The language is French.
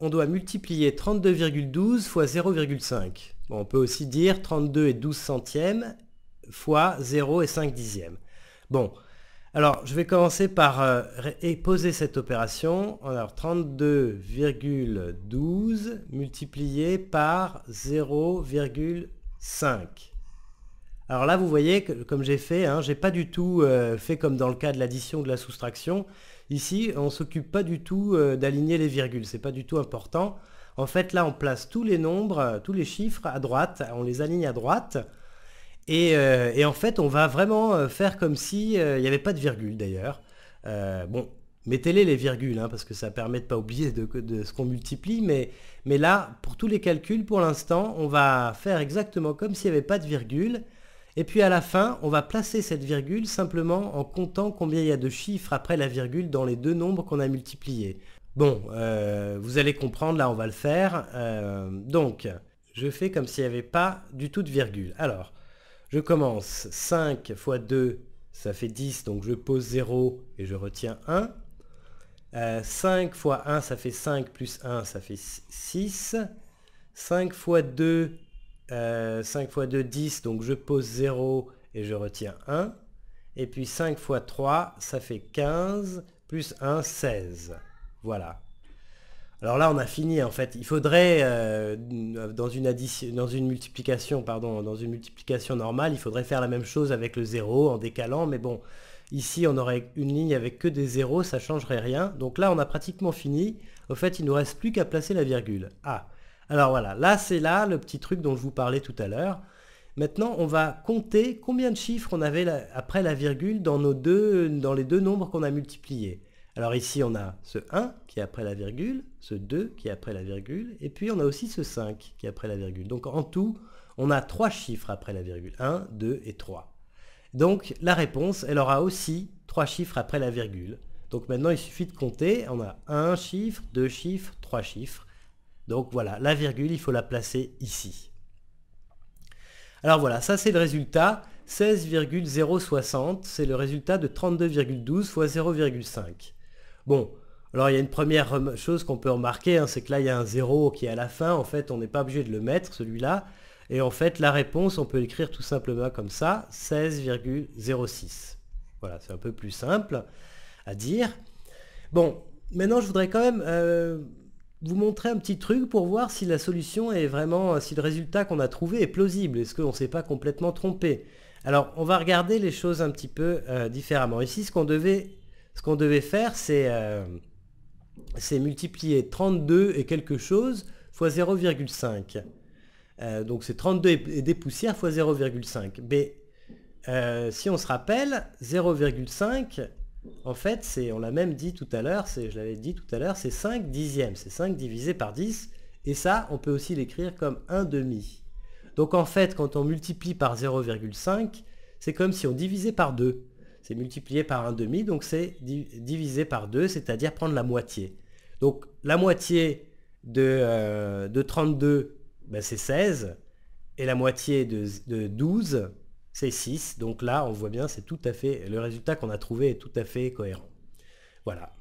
on doit multiplier 32,12 fois 0,5. on peut aussi dire 32 et 12 centièmes fois 0 et 5 dixièmes. Bon, alors je vais commencer par euh, poser cette opération. Alors 32,12 multiplié par 0,5. Alors là, vous voyez, comme j'ai fait, je hein, j'ai pas du tout euh, fait comme dans le cas de l'addition de la soustraction. Ici, on s'occupe pas du tout euh, d'aligner les virgules, c'est pas du tout important. En fait, là, on place tous les nombres, euh, tous les chiffres à droite, on les aligne à droite. Et, en fait, on va vraiment faire comme s'il n'y avait pas de virgule d'ailleurs. bon, mettez-les les virgules, hein, parce que ça permet de pas oublier de, ce qu'on multiplie, mais, mais là, pour tous les calculs, pour l'instant, on va faire exactement comme s'il n'y avait pas de virgule, et puis à la fin, on va placer cette virgule simplement en comptant combien il y a de chiffres après la virgule dans les deux nombres qu'on a multipliés. Bon, euh, vous allez comprendre, là on va le faire. Euh, donc, je fais comme s'il n'y avait pas du tout de virgule. Alors, je commence 5 fois 2, ça fait 10, donc je pose 0 et je retiens 1. 5 euh, fois 1, ça fait 5, plus 1, ça fait 6. 5 fois 2, 5 x 2, 10, donc je pose 0 et je retiens 1. Et puis 5 x 3, ça fait 15, plus 1, 16. Voilà. Alors là, on a fini en fait. Il faudrait, euh, dans, une multiplication, pardon, dans une multiplication normale, il faudrait faire la même chose avec le 0 en décalant, mais bon, ici on aurait une ligne avec que des 0, ça ne changerait rien. Donc là, on a pratiquement fini. Au fait, il ne nous reste plus qu'à placer la virgule. A. Ah, alors voilà, là c'est là le petit truc dont je vous parlais tout à l'heure. Maintenant, on va compter combien de chiffres on avait après la virgule dans, nos deux, dans les deux nombres qu'on a multipliés. Alors ici, on a ce 1 qui est après la virgule, ce 2 qui est après la virgule, et puis on a aussi ce 5 qui est après la virgule. Donc en tout, on a trois chiffres après la virgule, 1, 2 et 3. Donc la réponse, elle aura aussi trois chiffres après la virgule. Donc maintenant, il suffit de compter, on a un chiffre, deux chiffres, trois chiffres. Donc voilà, la virgule, il faut la placer ici. Alors voilà, ça c'est le résultat. 16,060, c'est le résultat de 32,12 fois 0,5. Bon, alors il y a une première chose qu'on peut remarquer, hein, c'est que là il y a un 0 qui est à la fin, en fait on n'est pas obligé de le mettre celui-là, et en fait la réponse on peut l'écrire tout simplement comme ça, 16,06. Voilà, c'est un peu plus simple à dire. Bon, maintenant je voudrais quand même euh, vous montrer un petit truc pour voir si la solution est vraiment, si le résultat qu'on a trouvé est plausible, est-ce qu'on ne s'est pas complètement trompé. Alors, on va regarder les choses un petit peu euh, différemment. Ici, ce qu'on devait, ce qu'on devait faire, c'est euh, c'est multiplier 32 et quelque chose fois 0,5. Euh, donc, c'est 32 et des poussières fois 0,5. Mais si on se rappelle, 0,5 en fait, on l'a même dit tout à l'heure, c'est, je l'avais dit tout à l'heure, c'est 5 dixièmes, c'est 5 divisé par 10, et ça, on peut aussi l'écrire comme 1 demi. Donc en fait, quand on multiplie par 0,5, c'est comme si on divisait par 2. C'est multiplié par 1 demi, donc c'est divisé par 2, c'est-à-dire prendre la moitié. Donc la moitié de, 32, euh, ben, c'est 16, et la moitié de, de 12, c'est 6. Donc là, on voit bien, c'est tout à fait, le résultat qu'on a trouvé est tout à fait cohérent. Voilà.